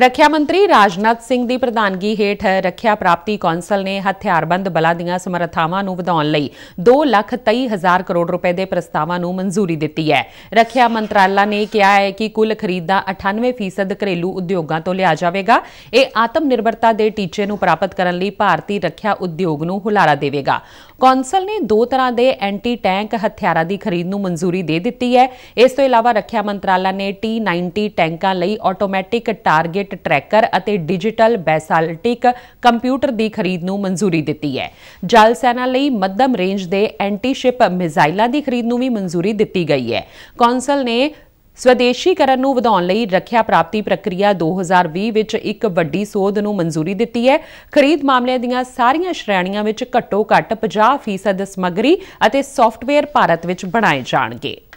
ਰੱਖਿਆ ਮੰਤਰੀ ਰਾਜਨਾਥ ਸਿੰਘ ਦੀ ਪ੍ਰਧਾਨਗੀ ਹੇਠ ਰੱਖਿਆ ਪ੍ਰਾਪਤੀ ਕੌਂਸਲ ਨੇ ਹਥਿਆਰਬੰਦ ਬਲਾਂ ਦੀਆਂ ਸਮਰੱਥਾਵਾਂ ਨੂੰ ਵਧਾਉਣ ਲਈ 2,23,000 ਕਰੋੜ ਰੁਪਏ ਦੇ ਪ੍ਰਸਤਾਵਾਂ ਨੂੰ ਮਨਜ਼ੂਰੀ ਦਿੱਤੀ ਹੈ ਰੱਖਿਆ ਮੰਤਰਾਲਾ ਨੇ ਕਿਹਾ ਹੈ ਕਿ ਕੁੱਲ ਖਰੀਦ ਦਾ 98% ਘਰੇਲੂ ਉਦਯੋਗਾਂ ਤੋਂ ਲਿਆ ਜਾਵੇਗਾ ਇਹ ਆਤਮ ਨਿਰਭਰਤਾ ਦੇ ਟੀਚੇ ਨੂੰ ਪ੍ਰਾਪਤ ਕਰਨ ਲਈ ਭਾਰਤੀ ਰੱਖਿਆ ਉਦਯੋਗ ਨੂੰ ਹੁਲਾਰਾ ਦੇਵੇਗਾ ਕੌਂਸਲ ਨੇ ਦੋ ਤਰ੍ਹਾਂ ਦੇ ਐਂਟੀ ਟੈਂਕ ਹਥਿਆਰਾਂ ਦੀ ਖਰੀਦ ਨੂੰ ਮਨਜ਼ੂਰੀ ਦੇ ਦਿੱਤੀ ਹੈ ਇਸ ਤੋਂ ਇਲਾਵਾ ਰੱਖਿਆ ਮੰਤਰਾਲਾ ਨੇ T90 ਟੈਂਕਾਂ ਲਈ ਆਟੋਮੈਟਿਕ ਟਾਰਗੇਟ ਰੇਟ ਟਰੈਕਰ ਅਤੇ ਡਿਜੀਟਲ ਬੈਸਾਲਟਿਕ ਕੰਪਿਊਟਰ ਦੀ ਖਰੀਦ ਨੂੰ ਮਨਜ਼ੂਰੀ ਦਿੱਤੀ ਹੈ ਜਲ ਸੈਨਾ ਲਈ ਮੱਧਮ ਰੇਂਜ ਦੇ ਐਂਟੀ ਸ਼ਿਪ ਮਿਜ਼ਾਈਲਾਂ ਦੀ ਖਰੀਦ ਨੂੰ ਵੀ ਮਨਜ਼ੂਰੀ ਦਿੱਤੀ ਗਈ ਹੈ ਕੌਂਸਲ ਨੇ ਸਵਦੇਸ਼ੀਕਰਨ ਨੂੰ ਵਧਾਉਣ ਲਈ ਰੱਖਿਆ ਪ੍ਰਾਪਤੀ ਪ੍ਰਕਿਰਿਆ 2020 ਵਿੱਚ ਇੱਕ ਵੱਡੀ ਸੋਧ ਨੂੰ ਮਨਜ਼ੂਰੀ ਦਿੱਤੀ ਹੈ ਖਰੀਦ ਮਾਮਲਿਆਂ ਦੀਆਂ ਸਾਰੀਆਂ ਸ਼੍ਰੇਣੀਆਂ ਵਿੱਚ ਘੱਟੋ ਘੱਟ 50% ਸਮੱਗਰੀ ਅਤੇ ਸੌਫਟਵੇਅਰ ਭਾਰਤ ਵਿੱਚ ਬਣਾਏ ਜਾਣਗੇ